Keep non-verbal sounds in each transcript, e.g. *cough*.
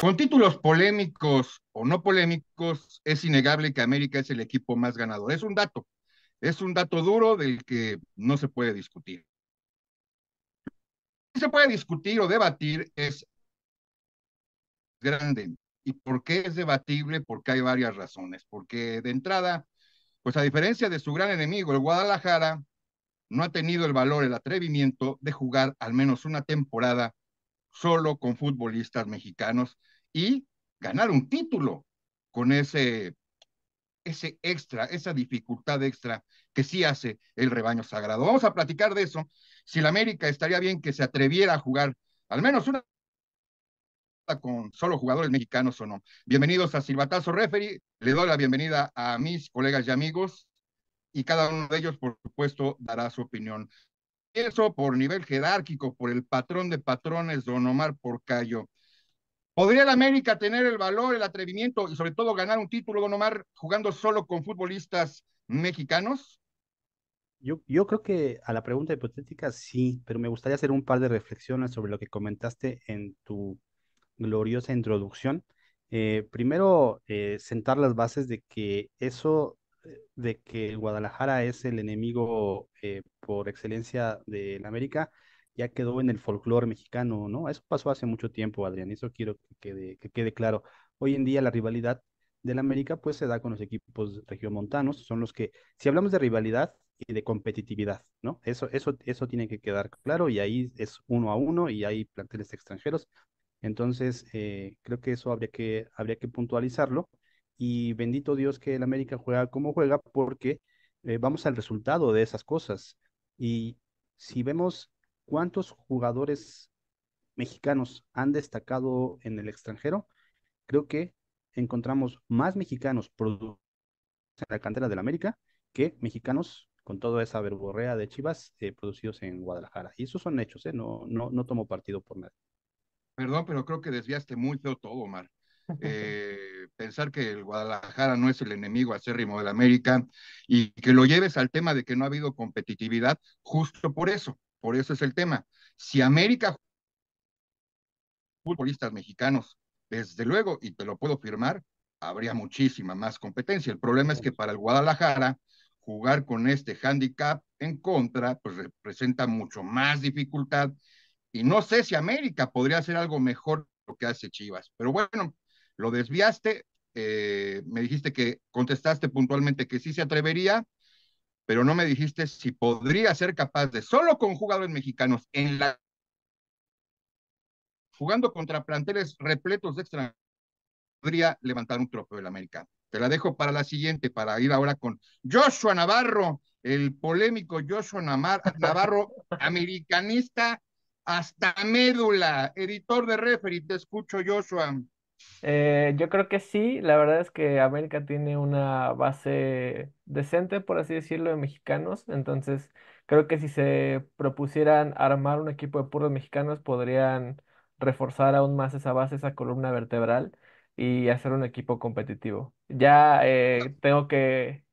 Con títulos polémicos o no polémicos, es innegable que América es el equipo más ganador. Es un dato, es un dato duro del que no se puede discutir. Si se puede discutir o debatir es grande. ¿Y por qué es debatible? Porque hay varias razones. Porque de entrada, pues a diferencia de su gran enemigo, el Guadalajara, no ha tenido el valor, el atrevimiento de jugar al menos una temporada solo con futbolistas mexicanos y ganar un título con ese, ese extra, esa dificultad extra que sí hace el rebaño sagrado. Vamos a platicar de eso. Si la América estaría bien que se atreviera a jugar al menos una con solo jugadores mexicanos o no. Bienvenidos a Silbatazo Referee. Le doy la bienvenida a mis colegas y amigos y cada uno de ellos, por supuesto, dará su opinión. Eso por nivel jerárquico, por el patrón de patrones, don Omar Porcayo. ¿Podría la América tener el valor, el atrevimiento y sobre todo ganar un título, Omar jugando solo con futbolistas mexicanos? Yo, creo que a la pregunta hipotética sí, pero me gustaría hacer un par de reflexiones sobre lo que comentaste en tu gloriosa introducción. Eh, primero, eh, sentar las bases de que eso, de que Guadalajara es el enemigo eh, por excelencia la América, ya quedó en el folclore mexicano, ¿no? Eso pasó hace mucho tiempo, Adrián, eso quiero que quede, claro. Hoy en día la rivalidad del América pues se da con los equipos regiomontanos, son los que, si hablamos de rivalidad y de competitividad, ¿no? Eso, eso, eso tiene que quedar claro y ahí es uno a uno y hay planteles extranjeros. Entonces, eh, creo que eso habría que, habría que puntualizarlo y bendito Dios que el América juega como juega porque eh, vamos al resultado de esas cosas. Y si vemos ¿cuántos jugadores mexicanos han destacado en el extranjero? Creo que encontramos más mexicanos producidos en la cantera del América que mexicanos con toda esa verborrea de Chivas eh, producidos en Guadalajara. Y esos son hechos, ¿eh? no, no, no tomo partido por nada. Perdón, pero creo que desviaste mucho todo, Omar. *laughs* Eh, pensar que el Guadalajara no es el enemigo acérrimo del América y que lo lleves al tema de que no ha habido competitividad justo por eso. Por eso es el tema. Si América futbolistas mexicanos, desde luego, y te lo puedo firmar, habría muchísima más competencia. El problema es que para el Guadalajara, jugar con este handicap en contra, pues representa mucho más dificultad. Y no sé si América podría hacer algo mejor lo que hace Chivas. Pero bueno, lo desviaste. Eh, me dijiste que contestaste puntualmente que sí se atrevería pero no me dijiste si podría ser capaz de, solo con jugadores mexicanos, en la jugando contra planteles repletos de extranjeros, podría levantar un trofeo del América. Te la dejo para la siguiente, para ir ahora con Joshua Navarro, el polémico Joshua *laughs* Navarro, americanista hasta médula, editor de referee. Te escucho, Joshua. Eh, yo creo que sí, la verdad es que América tiene una base decente, por así decirlo, de mexicanos, entonces creo que si se propusieran armar un equipo de puros mexicanos, podrían reforzar aún más esa base, esa columna vertebral y hacer un equipo competitivo. Ya eh, tengo que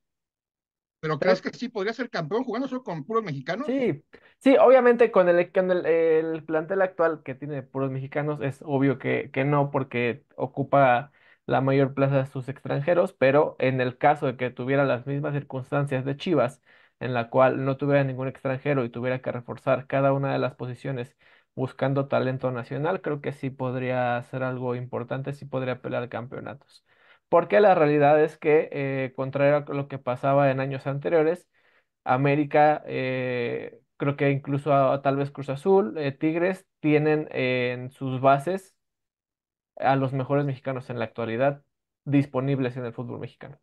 ¿Pero crees que sí podría ser campeón jugando solo con puros mexicanos? Sí, sí, obviamente con el, el, plantel actual que tiene puros mexicanos es obvio que, que, no porque ocupa la mayor plaza de sus extranjeros, pero en el caso de que tuviera las mismas circunstancias de Chivas, en la cual no tuviera ningún extranjero y tuviera que reforzar cada una de las posiciones buscando talento nacional, creo que sí podría ser algo importante, sí podría pelear campeonatos porque la realidad es que, eh, contrario a lo que pasaba en años anteriores, América, eh, creo que incluso tal vez Cruz Azul, eh, Tigres, tienen en sus bases a los mejores mexicanos en la actualidad disponibles en el fútbol mexicano.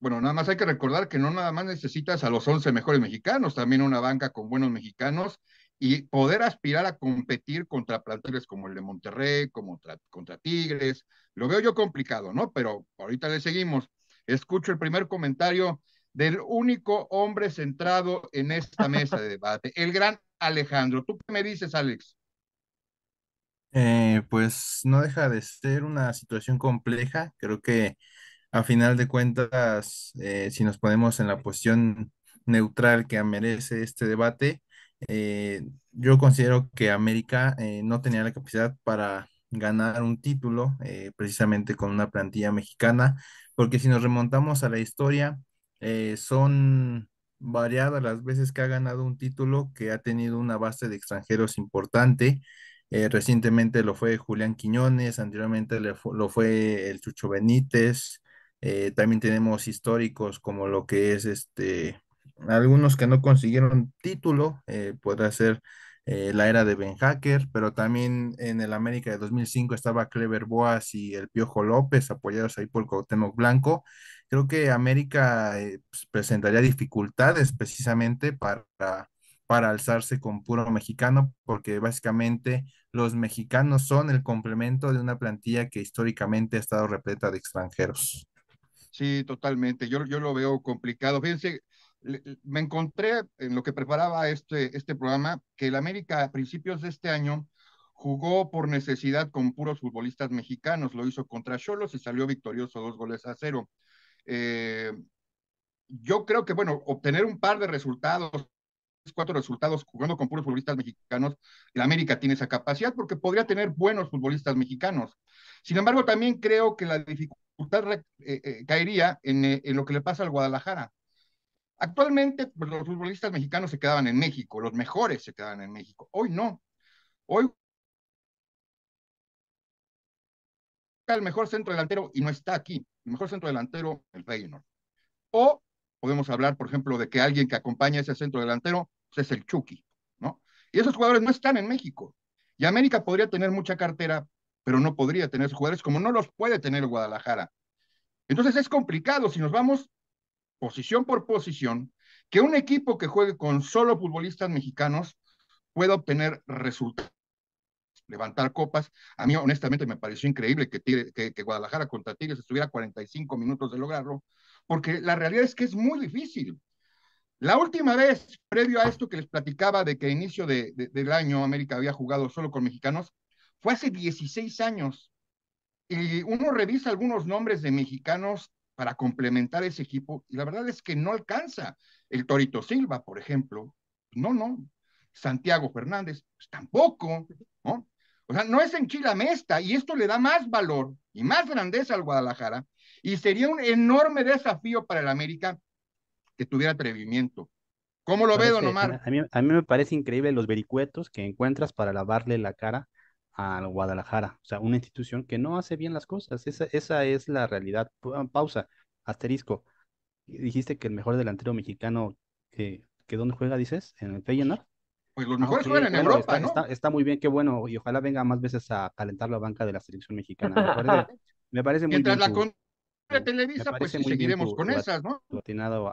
Bueno, nada más hay que recordar que no nada más necesitas a los 11 mejores mexicanos, también una banca con buenos mexicanos y poder aspirar a competir contra planteles como el de Monterrey, como contra Tigres. Lo veo yo complicado, ¿no? Pero ahorita le seguimos. Escucho el primer comentario del único hombre centrado en esta mesa de debate, el gran Alejandro. ¿Tú qué me dices, Alex? Eh, pues no deja de ser una situación compleja. Creo que a final de cuentas, eh, si nos ponemos en la posición neutral que merece este debate, eh, yo considero que América eh, no tenía la capacidad para ganar un título eh, precisamente con una plantilla mexicana, porque si nos remontamos a la historia, son variadas las veces que ha ganado un título que ha tenido una base de extranjeros importante. recientemente lo fue Julián Quiñones, anteriormente lo fue el Chucho Benítez, también tenemos históricos como lo que es este algunos que no consiguieron título, eh, podrá ser eh, la era de Ben Hacker, pero también en el América de 2005 estaba Clever Boas y el Piojo López, apoyados ahí por Cuauhtémoc Blanco. Creo que América eh, pues, presentaría dificultades precisamente para, para alzarse con puro mexicano, porque básicamente los mexicanos son el complemento de una plantilla que históricamente ha estado repleta de extranjeros. Sí, totalmente. Yo, yo lo veo complicado. Fíjense, me encontré en lo que preparaba este, este programa que el América a principios de este año jugó por necesidad con puros futbolistas mexicanos, lo hizo contra Cholos y salió victorioso dos goles a cero. Eh, yo creo que, bueno, obtener un par de resultados cuatro resultados jugando con puros futbolistas mexicanos, el América tiene esa capacidad porque podría tener buenos futbolistas mexicanos. Sin embargo, también creo que la dificultad eh, eh, caería en lo que le pasa al Guadalajara Actualmente pues, los futbolistas mexicanos se quedaban en México, los mejores se quedaban en México. Hoy no. Hoy el mejor centro delantero y no está aquí. El mejor centro delantero, el Reino O podemos hablar, por ejemplo, de que alguien que acompaña a ese centro delantero pues, es el Chucky, ¿no? Y esos jugadores no están en México. Y América podría tener mucha cartera, pero no podría tener esos jugadores como no los puede tener Guadalajara. Entonces es complicado. Si nos vamos posición por posición, que un equipo que juegue con solo futbolistas mexicanos pueda obtener resultados levantar copas. A mí, honestamente, me pareció increíble que, que, Guadalajara contra Tigres estuviera 45 minutos de lograrlo, porque la realidad es que es muy difícil. La última vez, previo a esto que les platicaba de que a inicio de, del año América había jugado solo con mexicanos, fue hace 16 años. Y uno revisa algunos nombres de mexicanos para complementar ese equipo, y la verdad es que no alcanza. El Torito Silva, por ejemplo, no, no. Santiago Fernández, pues tampoco, ¿no? O sea, no es en enchilamesta, y esto le da más valor y más grandeza al Guadalajara, y sería un enorme desafío para el América que tuviera atrevimiento. ¿Cómo lo veo, ve, Omar? A mí, a mí, me parece increíble los vericuetos que encuentras para lavarle la cara a Guadalajara, o sea, una institución que no hace bien las cosas, esa, es la realidad. Pausa, asterisco. Dijiste que el mejor delantero mexicano que, que dónde juega, dices, en el Feyenoord. Pues los ah, mejores juegan en Europa, está, muy bien, qué bueno, y ojalá venga más veces a calentar la banca de la selección mexicana. Me parece, muy bien. Mientras la con... Televisa, pues seguiremos con esas, ¿no?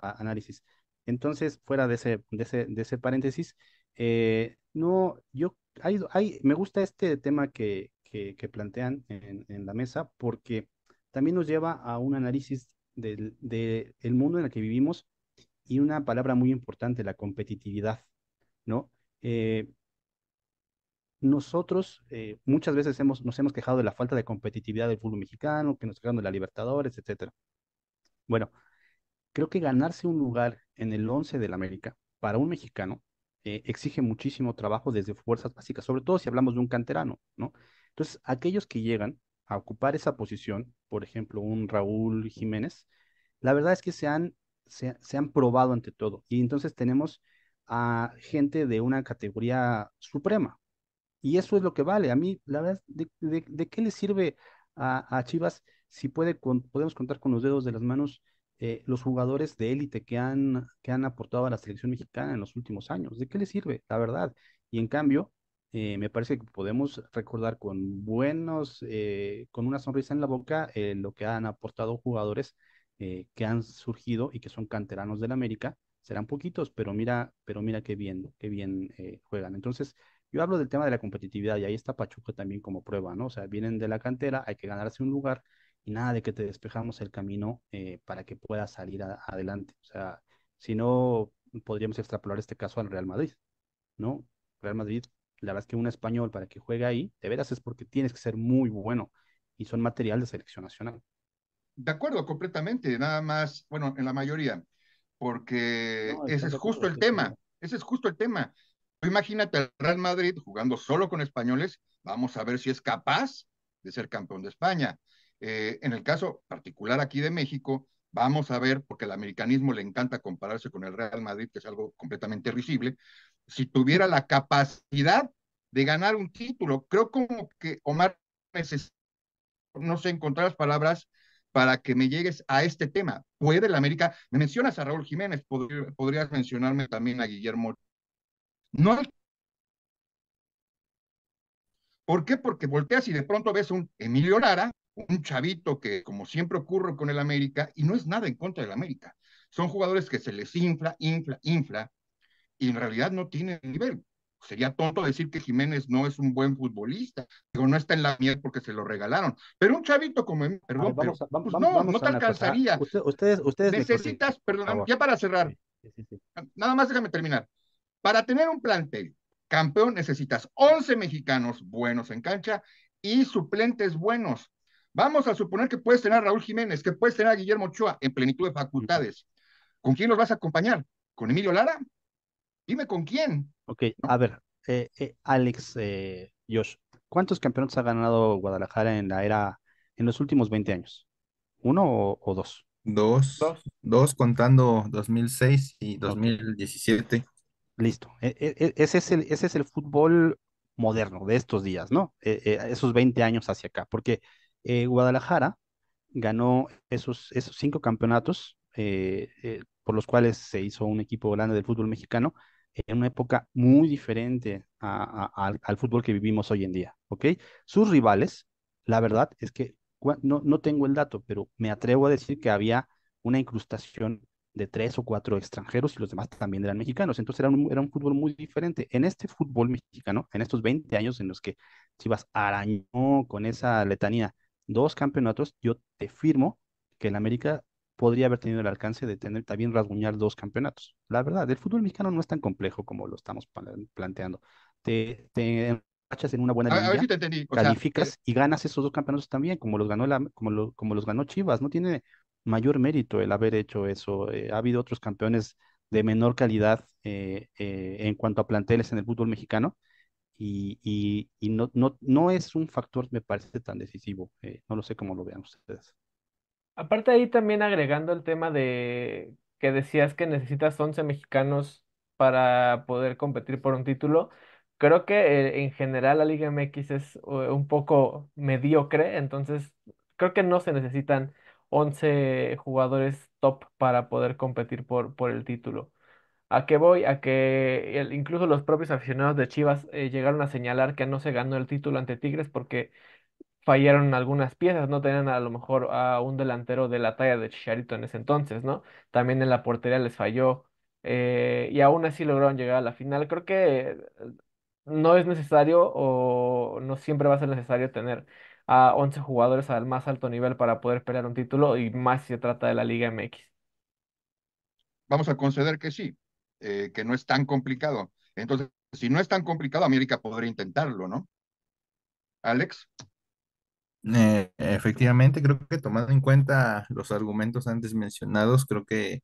análisis. Entonces, fuera de ese, de ese, de ese paréntesis, eh, no, yo, me gusta este tema que, plantean en, la mesa porque también nos lleva a un análisis del, mundo en el que vivimos y una palabra muy importante, la competitividad, ¿no? Eh, nosotros eh, muchas veces hemos, nos hemos quejado de la falta de competitividad del fútbol mexicano, que nos quejamos de la Libertadores, etcétera Bueno, creo que ganarse un lugar en el 11 del América para un mexicano eh, exige muchísimo trabajo desde fuerzas básicas, sobre todo si hablamos de un canterano, ¿no? Entonces, aquellos que llegan a ocupar esa posición, por ejemplo, un Raúl Jiménez, la verdad es que se han, se, han probado ante todo. Y entonces tenemos a gente de una categoría suprema. Y eso es lo que vale. A mí, la verdad, ¿de, qué le sirve a, a Chivas si puede, podemos contar con los dedos de las manos eh, los jugadores de élite que han, que han aportado a la selección mexicana en los últimos años. ¿De qué les sirve? La verdad. Y en cambio, eh, me parece que podemos recordar con buenos, eh, con una sonrisa en la boca, lo que han aportado jugadores que han surgido y que son canteranos del América. Serán poquitos, pero mira, pero mira qué bien, qué bien juegan. Entonces, yo hablo del tema de la competitividad y ahí está Pachuca también como prueba, ¿no? O sea, vienen de la cantera, hay que ganarse un lugar y nada de que te despejamos el camino eh, para que puedas salir adelante. O sea, si no, podríamos extrapolar este caso al Real Madrid, ¿no? Real Madrid, la verdad es que un español para que juegue ahí, de veras es porque tienes que ser muy bueno y son material de selección nacional. De acuerdo, completamente, nada más, bueno, en la mayoría, porque ese es justo el tema, ese es justo el tema. Imagínate al Real Madrid jugando solo con españoles, vamos a ver si es capaz de ser campeón de España. Eh, en el caso particular aquí de México, vamos a ver, porque el americanismo le encanta compararse con el Real Madrid, que es algo completamente risible, si tuviera la capacidad de ganar un título, creo como que Omar necesita, no sé, encontrar las palabras para que me llegues a este tema. ¿Puede el América? Me mencionas a Raúl Jiménez, podrías, mencionarme también a Guillermo. No ¿Por qué? Porque volteas y de pronto ves un Emilio Lara un chavito que, como siempre ocurre con el América, y no es nada en contra del América, son jugadores que se les infla, infla, infla, y en realidad no tienen nivel. Sería tonto decir que Jiménez no es un buen futbolista, digo, no está en la mierda porque se lo regalaron, pero un chavito como no, no te alcanzaría. ustedes, ustedes Necesitas, perdón, ya para cerrar, nada más déjame terminar. Para tener un plantel campeón necesitas 11 mexicanos buenos en cancha y suplentes buenos. Vamos a suponer que puedes tener a Raúl Jiménez, que puedes tener a Guillermo Ochoa en plenitud de facultades. ¿Con quién los vas a acompañar? ¿Con Emilio Lara? Dime con quién. Ok, a ver, eh, eh Alex, eh, Josh, ¿cuántos campeonatos ha ganado Guadalajara en la era, en los últimos 20 años? ¿Uno o, dos? dos? Dos, contando 2006 y 2017. Listo, e, e, e, ese es, el, ese es el fútbol moderno de estos días, ¿no? esos 20 años hacia acá, porque eh, Guadalajara ganó esos, esos cinco campeonatos eh, eh, por los cuales se hizo un equipo grande del fútbol mexicano en una época muy diferente al fútbol que vivimos hoy en día, Sus rivales, la verdad es que no, no tengo el dato, pero me atrevo a decir que había una incrustación de tres o cuatro extranjeros y los demás también eran mexicanos. Entonces era un, era un fútbol muy diferente. En este fútbol mexicano, en estos 20 años en los que Chivas arañó con esa letanía dos campeonatos, yo te firmo que el América podría haber tenido el alcance de tener también rasguñar dos campeonatos. La verdad, el fútbol mexicano no es tan complejo como lo estamos planteando. Te, te en una buena línea, calificas eh y ganas esos dos campeonatos también, como los ganó como, como los ganó Chivas. No tiene mayor mérito el haber hecho eso. Eh, ha habido otros campeones de menor calidad eh, en cuanto a planteles en el fútbol mexicano y, no, es un factor, me parece, tan decisivo. Eh, no lo sé cómo lo vean ustedes. Aparte ahí también agregando el tema de que decías que necesitas 11 mexicanos para poder competir por un título, creo que eh, en general la Liga MX es eh, un poco mediocre, entonces creo que no se necesitan 11 jugadores top para poder competir por el título. ¿A qué voy? A que incluso los propios aficionados de Chivas eh, llegaron a señalar que no se ganó el título ante Tigres porque fallaron algunas piezas, no tenían a lo mejor a un delantero de la talla de Chicharito en ese entonces, ¿no? También en la portería les falló eh, y aún así lograron llegar a la final. Creo que no es necesario o no siempre va a ser necesario tener a 11 jugadores al más alto nivel para poder pelear un título y más si se trata de la Liga MX. Vamos a conceder que sí, eh, que no es tan complicado. Entonces, si no es tan complicado, América podría intentarlo, ¿no? Alex. Eh, efectivamente, creo que tomando en cuenta los argumentos antes mencionados, creo que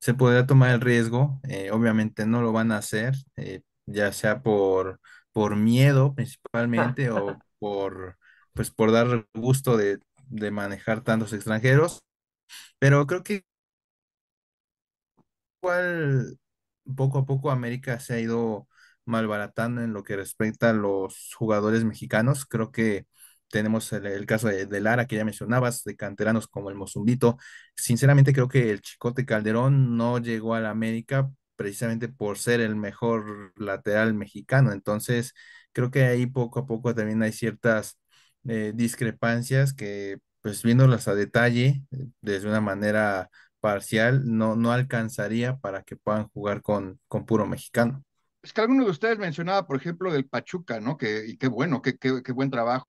se podría tomar el riesgo. Eh, obviamente no lo van a hacer, ya sea por, por miedo principalmente *laughs* o por, pues, por dar gusto de, de manejar tantos extranjeros. Pero creo que igual poco a poco América se ha ido malbaratando en lo que respecta a los jugadores mexicanos. Creo que tenemos el, caso de, Lara que ya mencionabas, de canteranos como el Mozumbito. Sinceramente creo que el Chicote Calderón no llegó la América precisamente por ser el mejor lateral mexicano. Entonces, creo que ahí poco a poco también hay ciertas eh, discrepancias que, pues viéndolas a detalle, eh, desde una manera parcial no, no alcanzaría para que puedan jugar con, con puro mexicano. Es que alguno de ustedes mencionaba, por ejemplo, del Pachuca, ¿no? Que, y qué bueno, qué, qué, buen trabajo,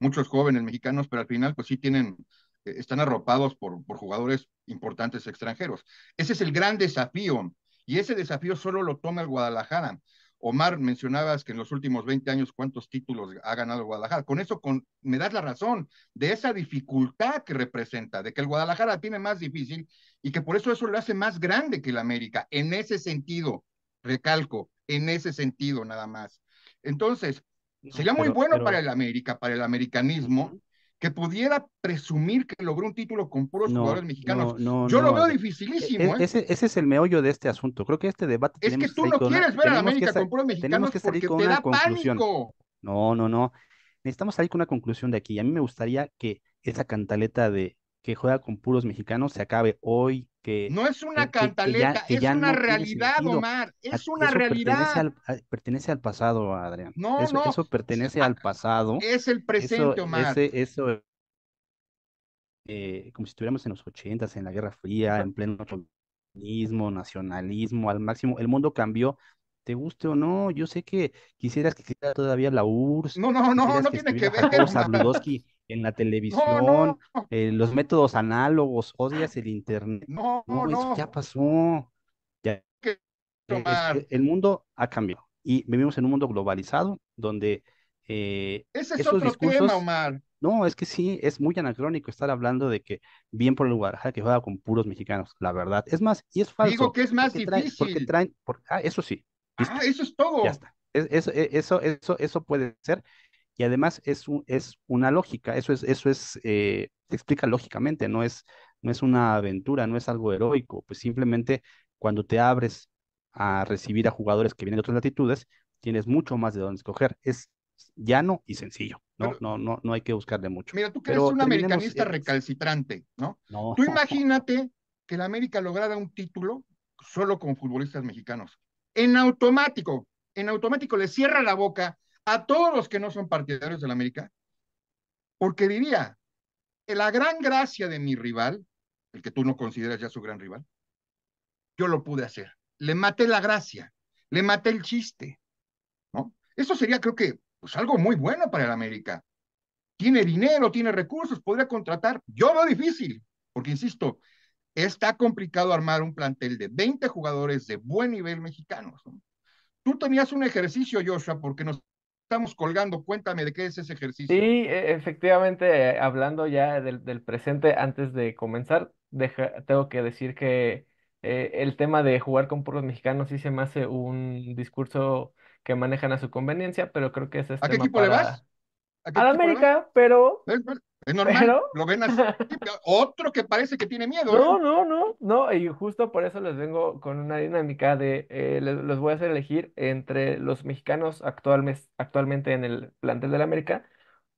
muchos jóvenes mexicanos, pero al final pues sí tienen, eh, están arropados por, por jugadores importantes extranjeros. Ese es el gran desafío, y ese desafío solo lo toma el Guadalajara. Omar, mencionabas que en los últimos 20 años cuántos títulos ha ganado Guadalajara. Con eso me das la razón de esa dificultad que representa, de que el Guadalajara tiene más difícil y que por eso eso lo hace más grande que el América. En ese sentido, recalco, en ese sentido nada más. Entonces, sería muy bueno para el América, para el americanismo, que pudiera presumir que logró un título con puros jugadores mexicanos. Yo lo veo dificilísimo. E, ¿eh? Ese, es el meollo de este asunto. Creo que este debate. Es que tú no quieres ver a América con puros mexicanos que porque te da conclusión. No, no, no. Necesitamos salir con una conclusión de aquí. A mí me gustaría que esa cantaleta de que juega con puros mexicanos se acabe hoy. Que, no es una cantaleta, es una realidad, Omar, es una realidad. Ah, pertenece al, pasado, Adrián. No, eso, Eso pertenece al pasado. Es el presente, Omar. eso, eh, como si estuviéramos en los ochentas, en la Guerra Fría, en pleno nacionalismo al máximo. El mundo cambió te guste o no, yo sé que quisieras que quedara todavía la URSS. No, no, no, no tiene que ver. en la *laughs* televisión, eh, los métodos análogos, odias el internet. No, no, Eso ya pasó. Ya. *laughs* el mundo ha cambiado y vivimos en un mundo globalizado donde eh, Ese es otro tema, Omar. No, es que sí, es muy anacrónico estar hablando de que bien por el lugar, que juega con puros mexicanos, la verdad. Es más, y es falso. Digo que es más difícil. porque traen, ah, eso sí, Ah, eso es todo. Ya está. Eso, e, eso, eso, eso puede ser. Y además es, es una lógica, eso es, eso es, eh, te explica lógicamente, no es, no es una aventura, no es algo heroico, pues simplemente cuando te abres a recibir a jugadores que vienen de otras latitudes, tienes mucho más de dónde escoger. Es llano y sencillo, ¿no? no, no, no hay que buscarle mucho. Mira, tú que un americanista recalcitrante, ¿no? ¿no? Tú imagínate que la América lograra un título solo con futbolistas mexicanos en automático, en automático le cierra la boca a todos los que no son partidarios de la América, porque diría, la gran gracia de mi rival, el que tú no consideras ya su gran rival, yo lo pude hacer. Le maté la gracia, le maté el chiste, ¿no? Eso sería, creo que, pues algo muy bueno para el América. Tiene dinero, tiene recursos, podría contratar. Yo veo difícil, porque insisto, Está complicado armar un plantel de 20 jugadores de buen nivel mexicanos. Tú tenías un ejercicio, Joshua, porque nos estamos colgando. Cuéntame de qué es ese ejercicio. Sí, e-, efectivamente, hablando ya del, presente, antes de comenzar, tengo que decir que eh, el tema de jugar con puros mexicanos sí se me hace un discurso que manejan a su conveniencia, pero creo que ese es ¿A qué equipo le vas? ¿A, América, pero es normal, lo ven así. *laughs* Otro que parece que tiene miedo. ¿eh? No, no, no, no. Y justo por eso les vengo con una dinámica de, eh, los voy a hacer elegir entre los mexicanos actualmente en el plantel de la América,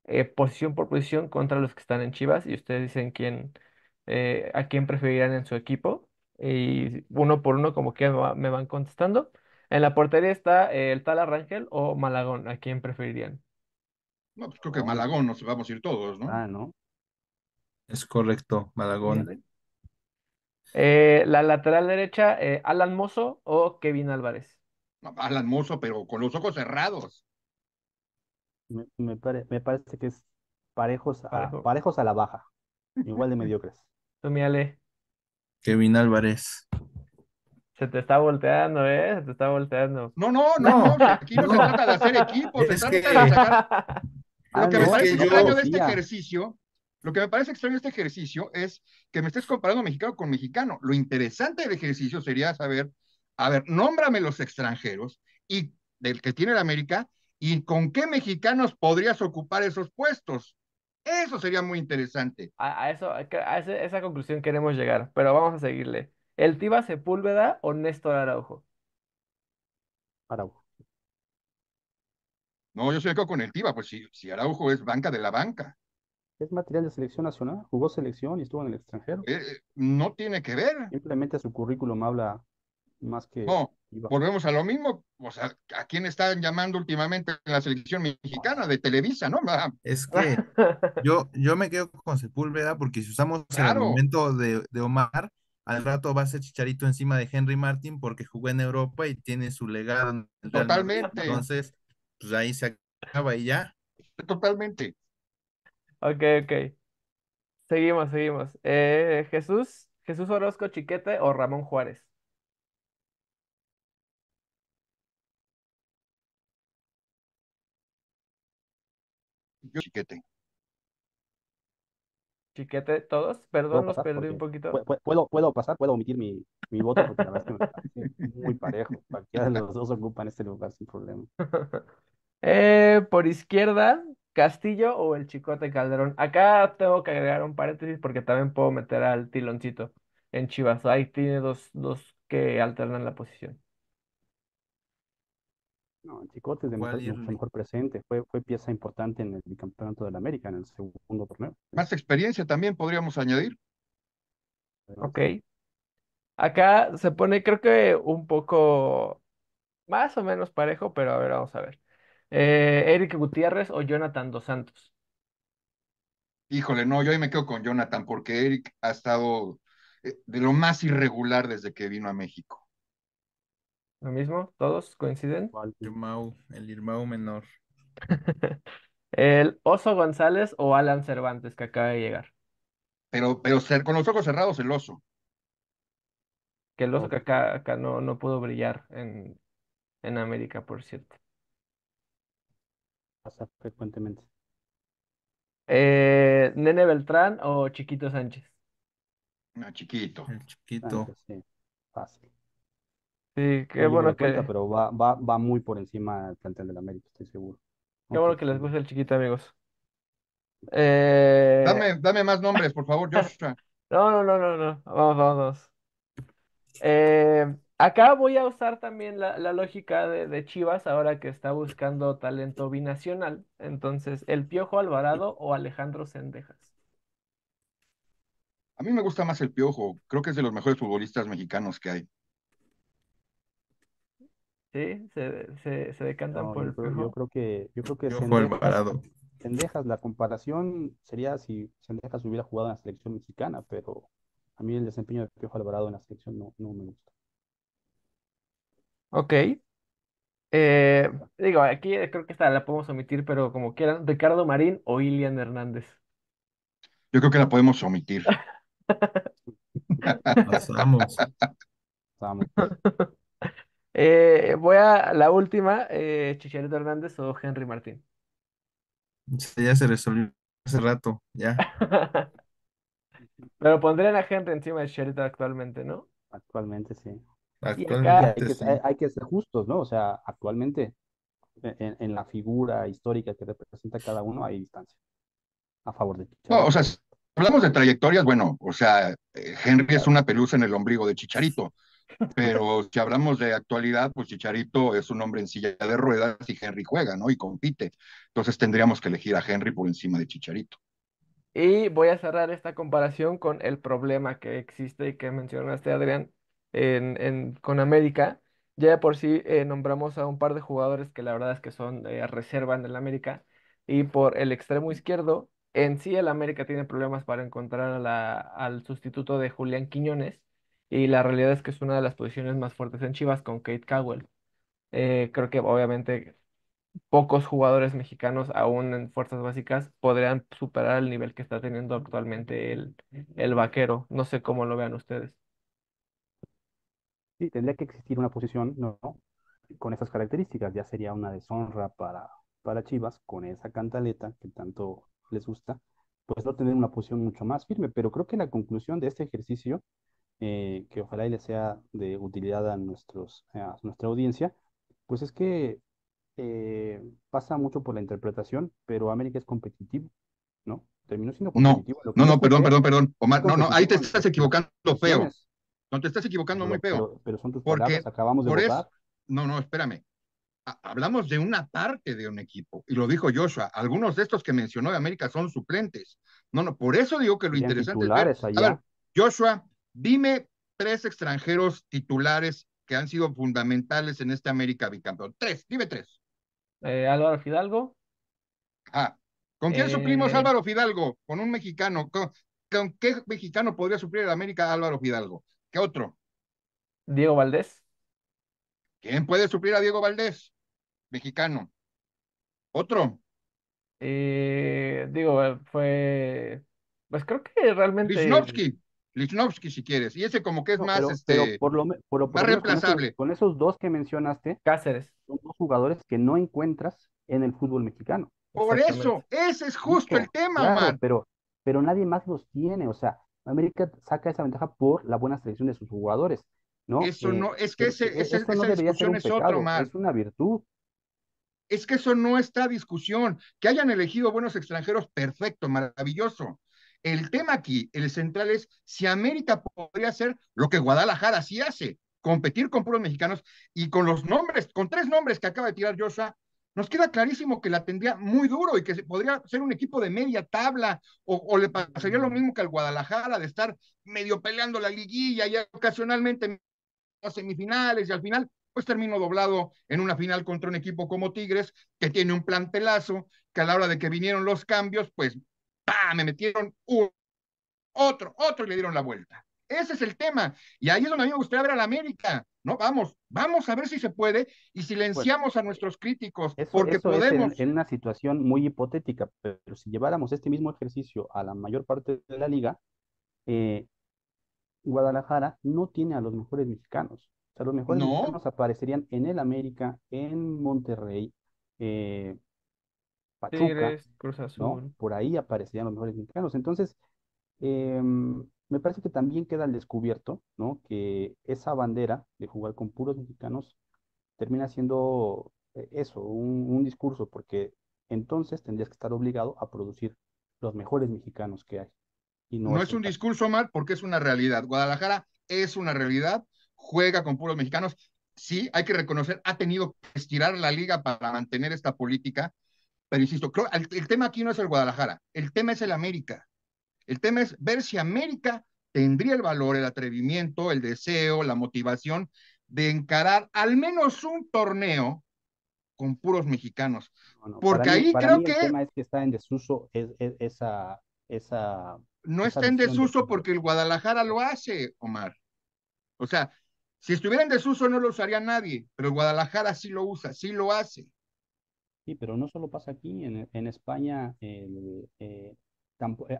eh, posición por posición contra los que están en Chivas y ustedes dicen quién, a quién preferirán en su equipo. Y uno por uno como que me van contestando. En la portería está el tal Rangel o Malagón, ¿a quién preferirían? No, pues creo que Malagón nos vamos a ir todos, ¿no? Ah, ¿no? Es correcto, Malagón. Eh, la lateral derecha, eh, Alan Mozo o Kevin Álvarez. Alan Mozo, pero con los ojos cerrados. Me, parece que es parejos a, parejos a la baja, igual de mediocres. *laughs* Tú, ale Kevin Álvarez. Se te está volteando, ¿eh? Se te está volteando. No, no, no, no. Aquí no, se trata de hacer equipo. se trata de sacar *laughs* Este lo que me parece extraño de este ejercicio, lo que me parece extraño este ejercicio es que me estés comparando mexicano con mexicano. Lo interesante del ejercicio sería saber, a ver, nómbrame los extranjeros y del que tiene la América y con qué mexicanos podrías ocupar esos puestos. Eso sería muy interesante. A, eso, a esa conclusión queremos llegar, pero vamos a seguirle. ¿El Tiba Sepúlveda o Néstor Araujo? Araujo. No, yo soy el con el pues si, si Araujo es banca de la banca. Es material de selección nacional, jugó selección y estuvo en el extranjero. Eh, no tiene que ver. Simplemente su currículum habla más que. No, volvemos a lo mismo. O sea, ¿a quién están llamando últimamente en la selección mexicana de Televisa, no? Ah. Es que *laughs* yo, yo me quedo con Sepúlveda porque si usamos el argumento de, Omar, al rato va a ser chicharito encima de Henry Martin porque jugó en Europa y tiene su legado. Totalmente. Entonces, pues ahí se acaba y ya. Totalmente. Ok, ok. Seguimos, seguimos. Eh, Jesús, Jesús Orozco Chiquete o Ramón Juárez. Yo Chiquete chiquete todos. Perdón, nos perdí un poquito. Puedo, puedo, pasar, puedo omitir mi, mi voto porque la verdad es que me muy parejo. *laughs* los dos ocupan este lugar sin problema. *laughs* Eh, por izquierda, Castillo o el Chicote Calderón. Acá tengo que agregar un paréntesis porque también puedo meter al tiloncito en Chivas. Ahí tiene dos, dos que alternan la posición. No, Chicote de mejor, presente, fue, fue pieza importante en el bicampeonato de la América, en el segundo torneo. Más experiencia también podríamos añadir. Ok. Acá se pone, creo que un poco más o menos parejo, pero a ver, vamos a ver. Eh, Eric Gutiérrez o Jonathan Dos Santos. Híjole, no, yo ahí me quedo con Jonathan porque Eric ha estado eh, de lo más irregular desde que vino a México. Lo mismo, todos coinciden. El Irmau, el Irmau menor. *laughs* El Oso González o Alan Cervantes, que acaba de llegar. Pero, pero con los ojos cerrados, el oso. Que el Oso que acá, no, no pudo brillar en, en América, por cierto. Pasa frecuentemente. Eh, Nene Beltrán o Chiquito Sánchez. Ah, chiquito. chiquito. sí. Fácil. Sí, qué bueno que. pero va, va, muy por encima del plantel del América, estoy seguro. Qué bueno que les guste el chiquito, amigos. Eh, dame, más nombres, por favor, *laughs* No, no, no, no, Vamos, vamos, eh, acá voy a usar también la, lógica de, de, Chivas ahora que está buscando talento binacional. Entonces, ¿el Piojo Alvarado o Alejandro Sendejas? A mí me gusta más el Piojo. Creo que es de los mejores futbolistas mexicanos que hay. Sí, se, se, decantan por yo el creo, yo creo que, yo creo que Piojo Alvarado. la comparación sería si Sendejas hubiera jugado en la selección mexicana, pero a mí el desempeño de Piojo Alvarado en la selección no, me gusta. Ok. Eh, digo, aquí creo que esta la podemos omitir, pero como quieran, Ricardo Marín o Ilian Hernández. Yo creo que la podemos omitir. *laughs* Pasamos. Vamos, *laughs* Eh, voy a la última, eh, Chicharito Hernández o Henry Martín. Ya se resolvió hace rato, ya. *laughs* Pero pondrían a Henry encima de Chicharito actualmente, ¿no? Actualmente sí. hay, que, ser justos, ¿no? O sea, actualmente, e-, en, la figura histórica que representa cada uno, hay distancia a favor de Chicharito o sea, hablamos de trayectorias, bueno, o sea, eh, Henry es una pelusa en el ombligo de Chicharito. Pero si hablamos de actualidad, pues Chicharito es un hombre en silla de ruedas y Henry juega, ¿no? Y compite. Entonces tendríamos que elegir a Henry por encima de Chicharito. Y voy a cerrar esta comparación con el problema que existe y que mencionaste, Adrián, en, con América. Ya por sí eh, nombramos a un par de jugadores que la verdad es que son eh, reserva en el América. Y por el extremo izquierdo, en sí el América tiene problemas para encontrar al sustituto de Julián Quiñones y la realidad es que es una de las posiciones más fuertes en Chivas con Kate Cowell. Eh, creo que obviamente pocos jugadores mexicanos, aún en fuerzas básicas, podrían superar el nivel que está teniendo actualmente el, el vaquero. No sé cómo lo vean ustedes. Sí, tendría que existir una posición, ¿no? Con esas características, ya sería una deshonra para, para Chivas, con esa cantaleta que tanto les gusta, pues no tener una posición mucho más firme. Pero creo que la conclusión de este ejercicio eh, que ojalá y le sea de utilidad a, nuestros, a nuestra audiencia, pues es que eh, pasa mucho por la interpretación, pero América es competitivo, ¿no? Terminó siendo competitivo. No, no, perdón, perdón, perdón. Omar, ahí te estás equivocando feo. No, te estás equivocando muy feo. Pero, son tus porque acabamos de por no, no, espérame. hablamos de una parte de un equipo, y lo dijo Joshua, algunos de estos que mencionó de América son suplentes. No, no, por eso digo que lo interesante es ver, Joshua, Dime tres extranjeros titulares que han sido fundamentales en esta América bicampeón. Tres, dime tres. Eh, Álvaro Fidalgo. Ah, ¿con quién suplimos eh, Álvaro Fidalgo? Con un mexicano. ¿Con, qué mexicano podría suplir en América Álvaro Fidalgo? ¿Qué otro? Diego Valdés. ¿Quién puede suplir a Diego Valdés? Mexicano. ¿Otro? Eh, digo, fue. Pues creo que realmente. Wisnowski. Lichnowsky si quieres, y ese como que es más, este, por lo, más reemplazable. Con esos, dos que mencionaste, Cáceres, son dos jugadores que no encuentras en el fútbol mexicano. Por eso, ese es justo el tema, claro, Pero, pero nadie más los tiene, o sea, América saca esa ventaja por la buena selección de sus jugadores, ¿no? Eso eh, no, es que ese, e-, esa discusión es otro, Omar. Es una virtud es que eso no está a discusión. Que hayan elegido buenos extranjeros, perfecto, maravilloso. El tema aquí, el central es si América podría hacer lo que Guadalajara sí hace, competir con puros mexicanos y con los nombres, con tres nombres que acaba de tirar Yosa, nos queda clarísimo que la tendría muy duro y que podría ser un equipo de media tabla o, le pasaría lo mismo que al Guadalajara de estar medio peleando la liguilla y ocasionalmente a semifinales y al final pues termino doblado en una final contra un equipo como Tigres que tiene un plantelazo que a la hora de que vinieron los cambios pues ¡Pah! Me metieron otro, otro y le dieron la vuelta. Ese es el tema. Y ahí es donde a mí me gustaría ver a la América. No, vamos, vamos a ver si se puede y silenciamos a nuestros críticos, porque podemos. Es en, una situación muy hipotética, pero si lleváramos este mismo ejercicio a la mayor parte de la liga, eh, Guadalajara no tiene a los mejores mexicanos. O sea, los mejores mexicanos aparecerían en el América, en Monterrey, eh, Pachuca, Por ahí aparecerían los mejores mexicanos. Entonces, em, me parece que también queda al descubierto, ¿no? Que esa bandera de jugar con puros mexicanos termina siendo eh, eso, un, discurso, porque entonces tendrías que estar obligado a producir los mejores mexicanos que hay. no, es, un discurso mal porque es una realidad. Guadalajara es una realidad, juega con puros mexicanos. Sí, hay que reconocer, ha tenido que estirar la liga para mantener esta política, pero insisto, creo, el, tema aquí no es el Guadalajara, el tema es el América. El tema es ver si América tendría el valor, el atrevimiento, el deseo, la motivación de encarar al menos un torneo con puros mexicanos. Porque ahí creo que... El tema es que está en desuso esa, esa no está en desuso porque el Guadalajara lo hace, Omar. O sea, si estuviera en desuso no lo usaría nadie, pero el Guadalajara sí lo usa, sí lo hace. Sí, pero no solo pasa aquí, en, España, eh, eh,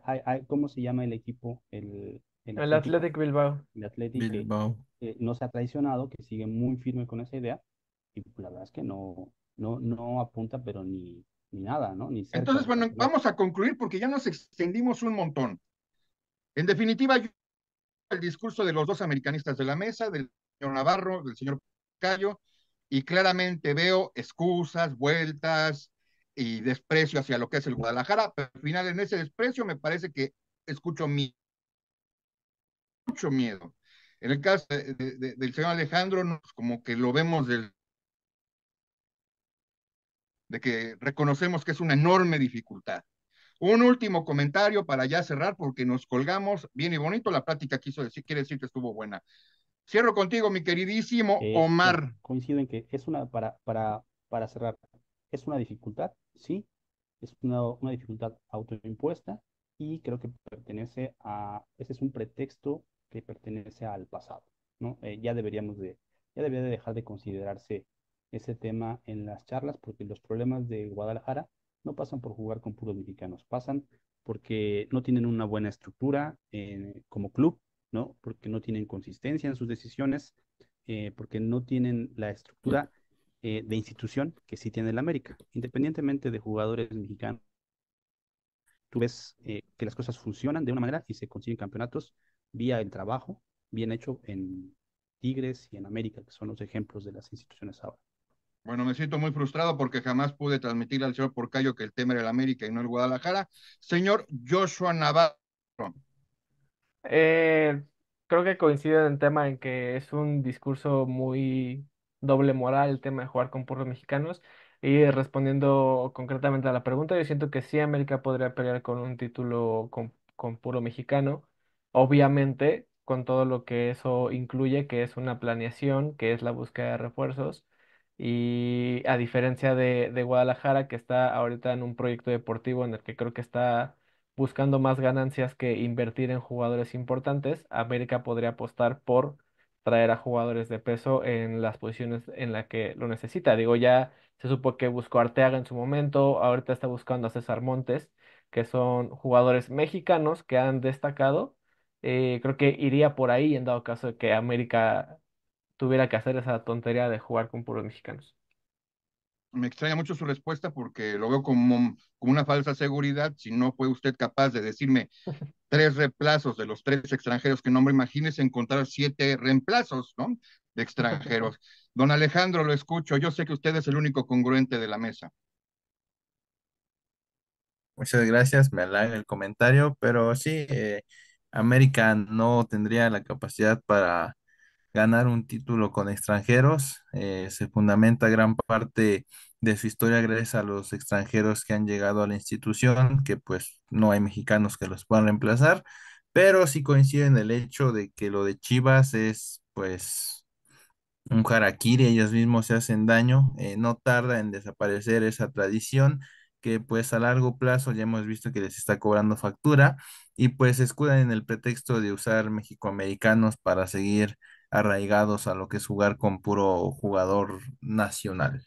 hay, ¿cómo se llama el equipo? El, Atlético Athletic Bilbao. El Athletic Bilbao. Que, no se ha traicionado, que sigue muy firme con esa idea, y pues, la verdad es que no, no, no apunta, pero ni, ni nada, ¿no? Entonces, bueno, vamos a concluir porque ya nos extendimos un montón. En definitiva, el discurso de los dos americanistas de la mesa, del señor Navarro, del señor Cayo, y claramente veo excusas, vueltas y desprecio hacia lo que es el Guadalajara, pero al final en ese desprecio me parece que escucho mucho miedo. En el caso del señor Alejandro, pues como que lo vemos del, de que reconocemos que es una enorme dificultad. Un último comentario para ya cerrar, porque nos colgamos bien y bonito. La plática quiso decir, quiere decir que estuvo buena. Cierro contigo, mi queridísimo eh, Omar. Eh, Coincido en que es una, para, para, cerrar, es una dificultad, sí, es una, dificultad autoimpuesta y creo que pertenece a, ese es un pretexto que pertenece al pasado, ¿no? Eh, ya deberíamos de, ya debería de dejar de considerarse ese tema en las charlas porque los problemas de Guadalajara no pasan por jugar con puros mexicanos, pasan porque no tienen una buena estructura como club, ¿no? Porque no tienen consistencia en sus decisiones, eh, porque no tienen la estructura eh, de institución que sí tiene el América. Independientemente de jugadores mexicanos, tú ves eh, que las cosas funcionan de una manera y se consiguen campeonatos vía el trabajo bien hecho en Tigres y en América, que son los ejemplos de las instituciones ahora. Bueno, me siento muy frustrado porque jamás pude transmitirle al señor Porcayo que el tema era el América y no el Guadalajara. Señor Joshua Navarro, eh, creo que coincido en el tema en que es un discurso muy doble moral el tema de jugar con puros mexicanos. Y respondiendo concretamente a la pregunta, yo siento que sí América podría pelear con un título con, con puro mexicano, obviamente con todo lo que eso incluye, que es una planeación, que es la búsqueda de refuerzos. Y a diferencia de, de Guadalajara, que está ahorita en un proyecto deportivo en el que creo que está buscando más ganancias que invertir en jugadores importantes, América podría apostar por traer a jugadores de peso en las posiciones en las que lo necesita. Digo, ya se supo que buscó Arteaga en su momento, ahorita está buscando a César Montes, que son jugadores mexicanos que han destacado. Eh, creo que iría por ahí en dado caso de que América tuviera que hacer esa tontería de jugar con puros mexicanos me extraña mucho su respuesta porque lo veo como, una falsa seguridad. Si no fue usted capaz de decirme *laughs* tres reemplazos de los tres extranjeros que me imagínese encontrar siete reemplazos, ¿no? De extranjeros. *laughs* Don Alejandro, lo escucho. Yo sé que usted es el único congruente de la mesa. Muchas gracias, me halaga el comentario, pero sí, eh, América no tendría la capacidad para ganar un título con extranjeros. Eh, se fundamenta gran parte de su historia gracias a los extranjeros que han llegado a la institución, que pues no hay mexicanos que los puedan reemplazar, pero sí coincide en el hecho de que lo de Chivas es pues un harakiri, ellos mismos se hacen daño, eh, no tarda en desaparecer esa tradición que pues a largo plazo ya hemos visto que les está cobrando factura y pues escudan en el pretexto de usar mexicoamericanos para seguir arraigados a lo que es jugar con puro jugador nacional.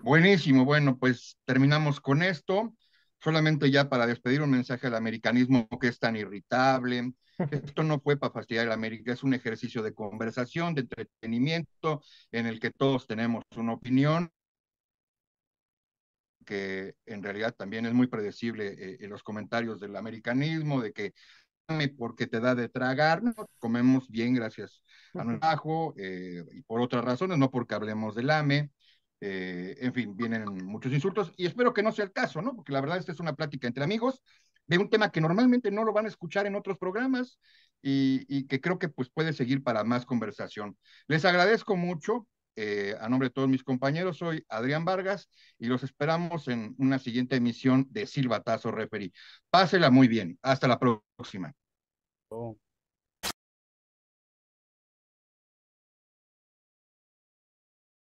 Buenísimo, bueno, pues terminamos con esto. Solamente ya para despedir un mensaje al americanismo que es tan irritable. *laughs* Esto no fue para fastidiar el América, es un ejercicio de conversación, de entretenimiento, en el que todos tenemos una opinión que en realidad también es muy predecible eh, en los comentarios del americanismo, de que porque te da de tragar, comemos bien gracias a nuestro trabajo, eh, y por otras razones, no porque hablemos del AME, eh, en fin, vienen muchos insultos y espero que no sea el caso, ¿no? Porque la verdad esta es una plática entre amigos de un tema que normalmente no lo van a escuchar en otros programas y, que creo que pues puede seguir para más conversación. Les agradezco mucho eh, a nombre de todos mis compañeros, soy Adrián Vargas y los esperamos en una siguiente emisión de Silbatazo Referí. Pásela muy bien. Hasta la próxima.